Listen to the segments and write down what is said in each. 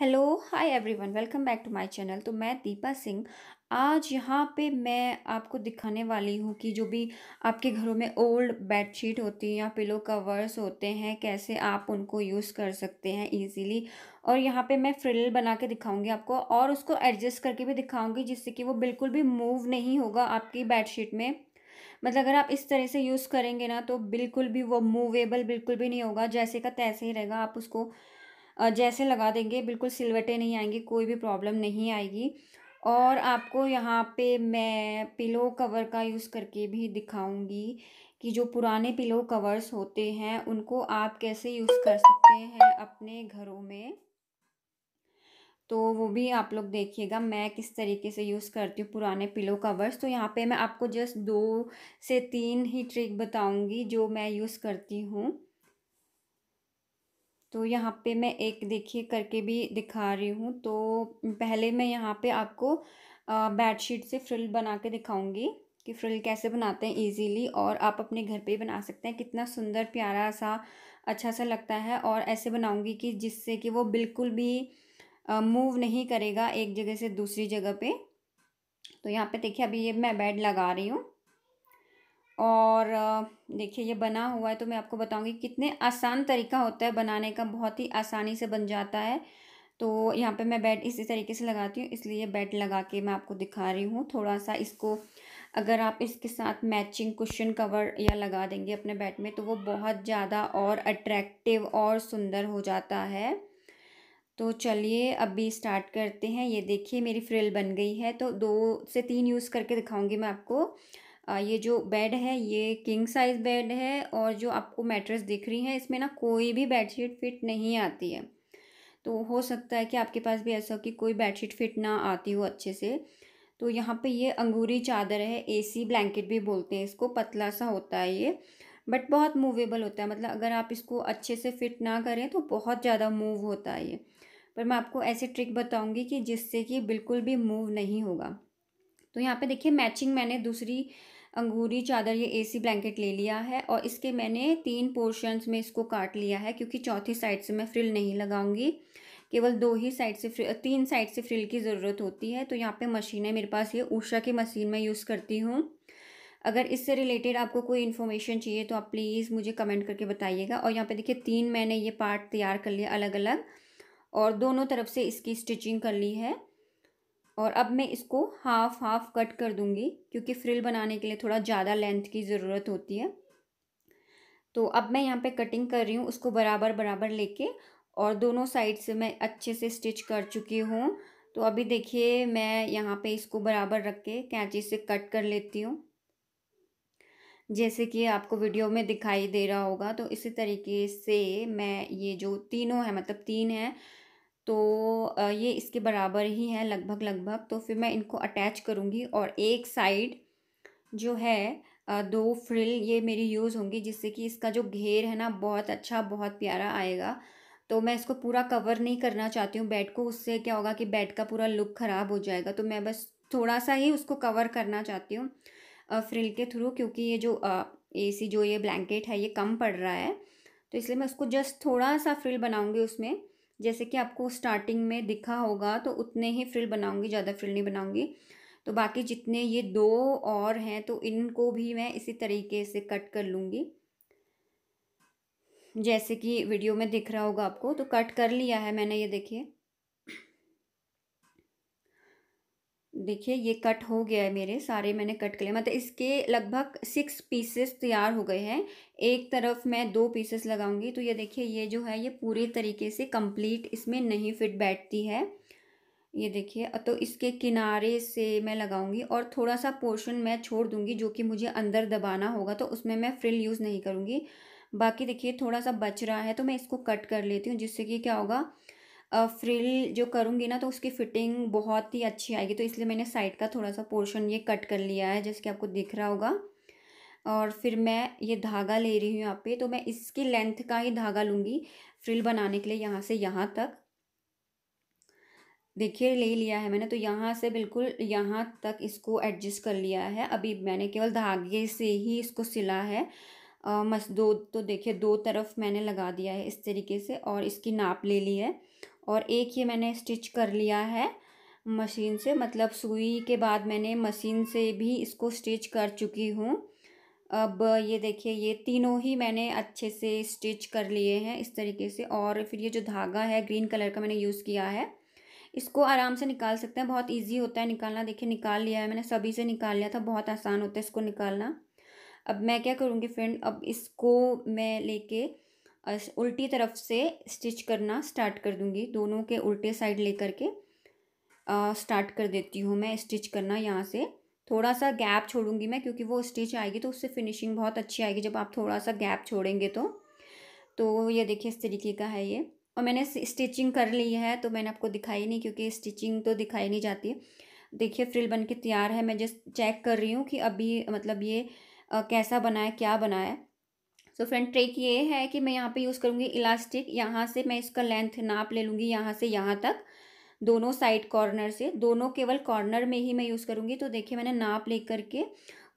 hello hi everyone welcome back to my channel तो मैं दीपा सिंह आज यहाँ पे मैं आपको दिखाने वाली हूँ कि जो भी आपके घरों में ओल्ड बेडशीट होती है या पिलो कवर्स होते हैं कैसे आप उनको यूज़ कर सकते हैं इजीली और यहाँ पे मैं फ्रिल बना के दिखाऊंगी आपको और उसको एडजस्ट करके भी दिखाऊँगी जिससे कि वो बिल्कुल भी मूव नहीं होगा आपकी बेडशीट में मतलब अगर आप इस तरह से यूज़ करेंगे ना तो बिल्कुल भी वो मूवेबल बिल्कुल भी नहीं होगा जैसे का तैसे ही रहेगा आप उसको जैसे लगा देंगे बिल्कुल सिलवटे नहीं आएंगे कोई भी प्रॉब्लम नहीं आएगी और आपको यहाँ पे मैं पिलो कवर का यूज़ करके भी दिखाऊंगी कि जो पुराने पिलो कवर्स होते हैं उनको आप कैसे यूज़ कर सकते हैं अपने घरों में तो वो भी आप लोग देखिएगा मैं किस तरीके से यूज़ करती हूँ पुराने पिलो कवर्स तो यहाँ पे मैं आपको जस्ट दो से तीन ही ट्रिक बताऊँगी जो मैं यूज़ करती हूँ तो यहाँ पे मैं एक देखिए करके भी दिखा रही हूँ तो पहले मैं यहाँ पे आपको बेडशीट से फ्रिल बना के दिखाऊँगी कि फ्रिल कैसे बनाते हैं इजीली और आप अपने घर पे ही बना सकते हैं कितना सुंदर प्यारा सा अच्छा सा लगता है और ऐसे बनाऊँगी कि जिससे कि वो बिल्कुल भी मूव नहीं करेगा एक जगह से दूसरी जगह पे तो यहाँ पे देखिए अभी ये मैं बेड लगा रही हूँ और देखिए ये बना हुआ है तो मैं आपको बताऊंगी कितने आसान तरीका होता है बनाने का बहुत ही आसानी से बन जाता है तो यहाँ पे मैं बेड इसी तरीके से लगाती हूँ इसलिए बेड लगा के मैं आपको दिखा रही हूँ थोड़ा सा इसको अगर आप इसके साथ मैचिंग कुशन कवर या लगा देंगे अपने बेड में तो वो बहुत ज़्यादा और अट्रैक्टिव और सुंदर हो जाता है तो चलिए अभी स्टार्ट करते हैं ये देखिए मेरी फ्रिल बन गई है तो दो से तीन यूज़ करके दिखाऊँगी मैं आपको ये जो बेड है ये किंग साइज़ बेड है और जो आपको मैट्रेस दिख रही है इसमें ना कोई भी बेडशीट फिट नहीं आती है तो हो सकता है कि आपके पास भी ऐसा कि कोई बेडशीट फिट ना आती हो अच्छे से तो यहाँ पे ये अंगूरी चादर है एसी ब्लैंकेट भी बोलते हैं इसको पतला सा होता है ये बट बहुत मूवेबल होता है मतलब अगर आप इसको अच्छे से फिट ना करें तो बहुत ज़्यादा मूव होता है ये पर मैं आपको ऐसे ट्रिक बताऊँगी कि जिससे कि बिल्कुल भी मूव नहीं होगा तो यहाँ पे देखिए मैचिंग मैंने दूसरी अंगूरी चादर ये एसी ब्लैंकेट ले लिया है और इसके मैंने तीन पोर्शंस में इसको काट लिया है क्योंकि चौथी साइड से मैं फ्रिल नहीं लगाऊंगी केवल दो ही साइड से फ्रिल तीन साइड से फ्रिल की ज़रूरत होती है तो यहाँ पे मशीन है मेरे पास ये ऊषा की मशीन मैं यूज़ करती हूँ अगर इससे रिलेटेड आपको कोई इन्फॉर्मेशन चाहिए तो आप प्लीज़ मुझे कमेंट करके बताइएगा और यहाँ पर देखिए तीन मैंने ये पार्ट तैयार कर लिया अलग अलग और दोनों तरफ से इसकी स्टिचिंग कर ली है और अब मैं इसको हाफ हाफ कट कर दूँगी क्योंकि फ्रिल बनाने के लिए थोड़ा ज़्यादा लेंथ की ज़रूरत होती है तो अब मैं यहाँ पे कटिंग कर रही हूँ उसको बराबर बराबर लेके और दोनों साइड से मैं अच्छे से स्टिच कर चुकी हूँ तो अभी देखिए मैं यहाँ पे इसको बराबर रख के कैंची से कट कर लेती हूँ जैसे कि आपको वीडियो में दिखाई दे रहा होगा तो इसी तरीके से मैं ये जो तीनों है मतलब तीन है तो ये इसके बराबर ही है लगभग लगभग तो फिर मैं इनको अटैच करूँगी और एक साइड जो है दो फ्रिल ये मेरी यूज़ होंगी जिससे कि इसका जो घेर है ना बहुत अच्छा बहुत प्यारा आएगा तो मैं इसको पूरा कवर नहीं करना चाहती हूँ बेड को उससे क्या होगा कि बेड का पूरा लुक ख़राब हो जाएगा तो मैं बस थोड़ा सा ही उसको कवर करना चाहती हूँ फ्रिल के थ्रू क्योंकि ये जो ए जो ये ब्लैंकेट है ये कम पड़ रहा है तो इसलिए मैं उसको जस्ट थोड़ा सा फ्रिल बनाऊँगी उसमें जैसे कि आपको स्टार्टिंग में दिखा होगा तो उतने ही फ्रिल बनाऊंगी ज़्यादा फ्रिल नहीं बनाऊंगी तो बाकी जितने ये दो और हैं तो इनको भी मैं इसी तरीके से कट कर लूँगी जैसे कि वीडियो में दिख रहा होगा आपको तो कट कर लिया है मैंने ये देखिए देखिए ये कट हो गया है मेरे सारे मैंने कट कर लिए मतलब इसके लगभग सिक्स पीसेस तैयार हो गए हैं एक तरफ मैं दो पीसेस लगाऊंगी तो ये देखिए ये जो है ये पूरे तरीके से कंप्लीट इसमें नहीं फिट बैठती है ये देखिए तो इसके किनारे से मैं लगाऊंगी और थोड़ा सा पोर्शन मैं छोड़ दूंगी जो कि मुझे अंदर दबाना होगा तो उसमें मैं फ्रिल यूज़ नहीं करूँगी बाकी देखिए थोड़ा सा बच रहा है तो मैं इसको कट कर लेती हूँ जिससे कि क्या होगा फ्रिल जो करूँगी ना तो उसकी फ़िटिंग बहुत ही अच्छी आएगी तो इसलिए मैंने साइड का थोड़ा सा पोर्शन ये कट कर लिया है जैसे कि आपको दिख रहा होगा और फिर मैं ये धागा ले रही हूँ यहाँ पे तो मैं इसकी लेंथ का ही धागा लूँगी फ्रिल बनाने के लिए यहाँ से यहाँ तक देखिए ले लिया है मैंने तो यहाँ से बिल्कुल यहाँ तक इसको एडजस्ट कर लिया है अभी मैंने केवल धागे से ही इसको सिला है मस दो तो देखिए दो तरफ मैंने लगा दिया है इस तरीके से और इसकी नाप ले ली है और एक ये मैंने स्टिच कर लिया है मशीन से मतलब सुई के बाद मैंने मशीन से भी इसको स्टिच कर चुकी हूँ अब ये देखिए ये तीनों ही मैंने अच्छे से स्टिच कर लिए हैं इस तरीके से और फिर ये जो धागा है ग्रीन कलर का मैंने यूज़ किया है इसको आराम से निकाल सकते हैं बहुत इजी होता है निकालना देखिए निकाल लिया है मैंने सभी से निकाल लिया था बहुत आसान होता है इसको निकालना अब मैं क्या करूँगी फ्रेंड अब इसको मैं लेके उल्टी तरफ से स्टिच करना स्टार्ट कर दूंगी दोनों के उल्टे साइड लेकर के स्टार्ट कर देती हूँ मैं स्टिच करना यहाँ से थोड़ा सा गैप छोड़ूंगी मैं क्योंकि वो स्टिच आएगी तो उससे फिनिशिंग बहुत अच्छी आएगी जब आप थोड़ा सा गैप छोड़ेंगे तो तो ये देखिए इस तरीके का है ये और मैंने स्टिचिंग कर ली है तो मैंने आपको दिखाई नहीं क्योंकि स्टिचिंग तो दिखाई नहीं जाती देखिए फ्रिल बन के तैयार है मैं जस्ट चेक कर रही हूँ कि अभी मतलब ये आ, कैसा बना है क्या बना है सो फ्रेंड ट्रिक ये है कि मैं यहाँ पे यूज़ करूँगी इलास्टिक यहाँ से मैं इसका लेंथ नाप ले लूँगी यहाँ से यहाँ तक दोनों साइड कॉर्नर से दोनों केवल कॉर्नर में ही मैं यूज़ करूँगी तो देखिए मैंने नाप ले करके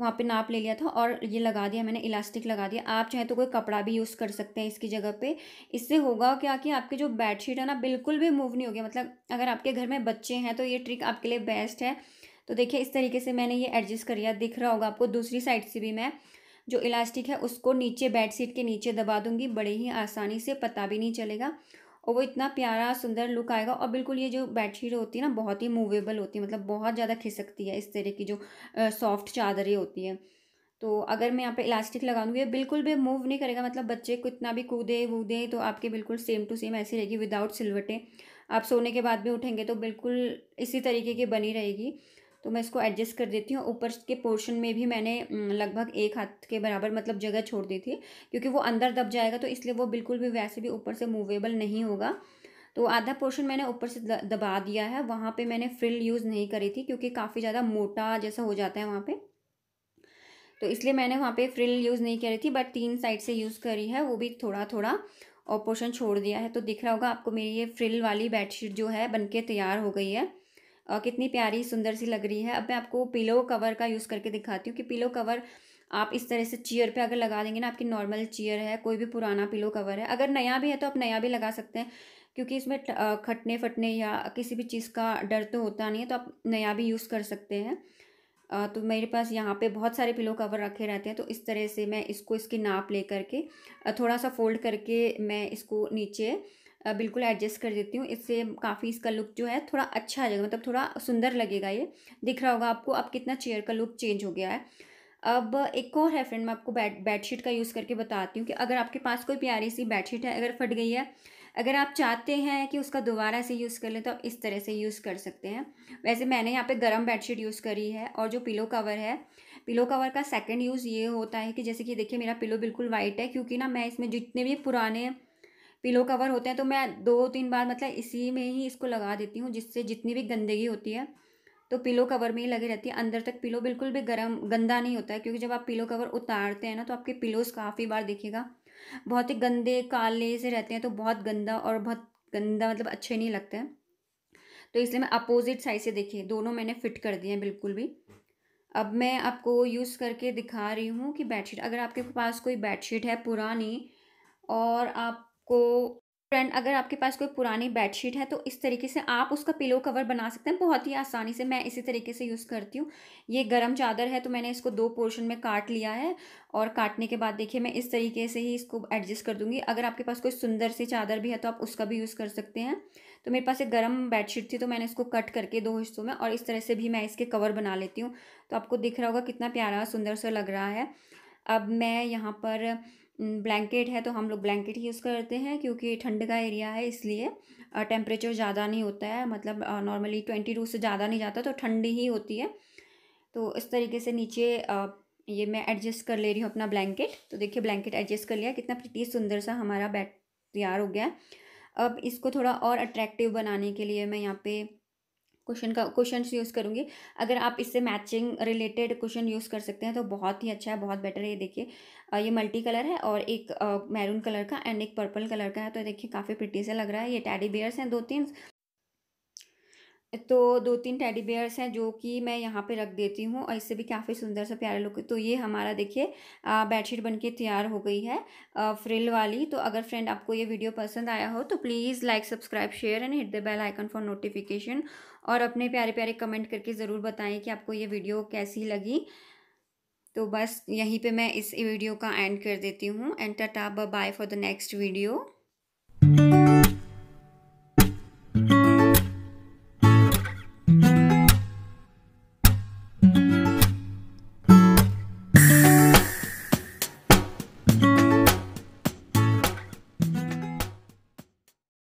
वहाँ पे नाप ले लिया था और ये लगा दिया मैंने इलास्टिक लगा दिया आप चाहे तो कोई कपड़ा भी यूज़ कर सकते हैं इसकी जगह पे इससे होगा क्या कि आपकी जो बेडशीट है ना बिल्कुल भी मूव नहीं होगी मतलब अगर आपके घर में बच्चे हैं तो ये ट्रिक आपके लिए बेस्ट है तो देखिए इस तरीके से मैंने ये एडजस्ट कर लिया दिख रहा होगा आपको दूसरी साइड से भी मैं जो इलास्टिक है उसको नीचे बेड शीट के नीचे दबा दूंगी बड़े ही आसानी से पता भी नहीं चलेगा और वो इतना प्यारा सुंदर लुक आएगा और बिल्कुल ये जो बेड शीट होती है ना बहुत ही मूवेबल होती है मतलब बहुत ज़्यादा खिसकती है इस तरह की जो सॉफ्ट चादरें होती है तो अगर मैं यहाँ पे इलास्टिक लगा दूँगी बिल्कुल भी मूव नहीं करेगा मतलब बच्चे को इतना भी कूदे वूदे तो आपके बिल्कुल सेम टू सेम ऐसी रहेगी विदाउट सिलवटें आप सोने के बाद भी उठेंगे तो बिल्कुल इसी तरीके की बनी रहेगी तो मैं इसको एडजस्ट कर देती हूँ ऊपर के पोर्शन में भी मैंने लगभग एक हाथ के बराबर मतलब जगह छोड़ दी थी क्योंकि वो अंदर दब जाएगा तो इसलिए वो बिल्कुल भी वैसे भी ऊपर से मूवेबल नहीं होगा तो आधा पोर्शन मैंने ऊपर से दबा दिया है वहाँ पर मैंने फ्रिल यूज़ नहीं करी थी क्योंकि काफ़ी ज़्यादा मोटा जैसा हो जाता है वहाँ पर तो इसलिए मैंने वहाँ पे फ्रिल यूज़ नहीं करी थी बट तीन साइड से यूज़ करी है वो भी थोड़ा थोड़ा और पोर्शन छोड़ दिया है तो दिख रहा होगा आपको मेरी ये फ्रिल वाली बेडशीट जो है बनके तैयार हो गई है आ, कितनी प्यारी सुंदर सी लग रही है अब मैं आपको पिलो कवर का यूज़ करके दिखाती हूँ कि पिलो कवर आप इस तरह से चेयर पे अगर लगा देंगे ना आपकी नॉर्मल चेयर है कोई भी पुराना पिलो कवर है अगर नया भी है तो आप नया भी लगा सकते हैं क्योंकि इसमें खटने फटने या किसी भी चीज़ का डर तो होता नहीं है तो आप नया भी यूज़ कर सकते हैं तो मेरे पास यहाँ पे बहुत सारे पिलो कवर रखे रहते हैं तो इस तरह से मैं इसको इसकी नाप ले करके थोड़ा सा फोल्ड करके मैं इसको नीचे बिल्कुल एडजस्ट कर देती हूँ इससे काफ़ी इसका लुक जो है थोड़ा अच्छा आ जाएगा मतलब थोड़ा सुंदर लगेगा ये दिख रहा होगा आपको अब कितना चेयर का लुक चेंज हो गया है अब एक और है फ्रेंड मैं आपको बेड बेडशीट का यूज़ करके बताती हूँ कि अगर आपके पास कोई प्यारी सी बेडशीट है अगर फट गई है अगर आप चाहते हैं कि उसका दोबारा से यूज़ कर लें तो आप इस तरह से यूज़ कर सकते हैं वैसे मैंने यहाँ पे गर्म बेडशीट यूज़ करी है और जो पिलो कवर है पिलो कवर का सेकंड यूज़ ये होता है कि जैसे कि देखिए मेरा पिलो बिल्कुल वाइट है क्योंकि ना मैं इसमें जितने भी पुराने पिलो कवर होते हैं तो मैं दो तीन बार मतलब इसी में ही इसको लगा देती हूँ जिससे जितनी भी गंदगी होती है तो पिलो कवर में ही लगी रहती है अंदर तक पिलो बिल्कुल भी गर्म गंदा नहीं होता है क्योंकि जब आप पिलो कवर उतारते हैं ना तो आपके पिलोज काफ़ी बार देखिएगा बहुत ही गंदे काले से रहते हैं तो बहुत गंदा और बहुत गंदा मतलब अच्छे नहीं लगते हैं तो इसलिए मैं अपोजिट साइज से देखिए दोनों मैंने फिट कर दिए हैं बिल्कुल भी अब मैं आपको यूज़ करके दिखा रही हूँ कि बेडशीट अगर आपके पास कोई बेडशीट है पुरानी और आप आपको फ्रेंड अगर आपके पास कोई पुरानी बेडशीट है तो इस तरीके से आप उसका पिलो कवर बना सकते हैं बहुत ही आसानी से मैं इसी तरीके से यूज़ करती हूँ ये गरम चादर है तो मैंने इसको दो पोर्शन में काट लिया है और काटने के बाद देखिए मैं इस तरीके से ही इसको एडजस्ट कर दूँगी अगर आपके पास कोई सुंदर सी चादर भी है तो आप उसका भी यूज़ कर सकते हैं तो मेरे पास एक गर्म बेडशीट थी तो मैंने इसको कट करके दो हिस्सों में और इस तरह से भी मैं इसके कवर बना लेती हूँ तो आपको दिख रहा होगा कितना प्यारा सुंदर सा लग रहा है अब मैं यहाँ पर ब्लैंकेट है तो हम लोग ब्लैंकेट यूज़ करते हैं क्योंकि ठंड का एरिया है इसलिए टेम्परेचर ज़्यादा नहीं होता है मतलब नॉर्मली ट्वेंटी टू से ज़्यादा नहीं जाता तो ठंडी ही होती है तो इस तरीके से नीचे ये मैं एडजस्ट कर ले रही हूँ अपना ब्लैंकेट तो देखिए ब्लैंकेट एडजस्ट कर लिया कितना प्रति सुंदर सा हमारा बेड तैयार हो गया है अब इसको थोड़ा और अट्रैक्टिव बनाने के लिए मैं यहाँ पे क्वेश्चन का क्वेश्चन यूज़ करूँगी अगर आप इससे मैचिंग रिलेटेड क्वेश्चन यूज़ कर सकते हैं तो बहुत ही अच्छा है बहुत बेटर है ये देखिए ये मल्टी कलर है और एक मैरून कलर का एंड एक पर्पल कलर का है तो देखिए काफ़ी पिटी से लग रहा है ये टैडी बियर्स हैं दो तीन तो दो तीन टैडी बेयर्स हैं जो कि मैं यहाँ पे रख देती हूँ और इससे भी काफ़ी सुंदर सा प्यारा लुक तो ये हमारा देखिए बेडशीट बनके तैयार हो गई है फ्रिल वाली तो अगर फ्रेंड आपको ये वीडियो पसंद आया हो तो please like subscribe share and hit the bell icon for notification और अपने प्यारे प्यारे कमेंट करके ज़रूर बताएं कि आपको ये वीडियो कैसी लगी तो बस यहीं पे मैं इस वीडियो का एंड कर देती हूँ and tata bye for the next video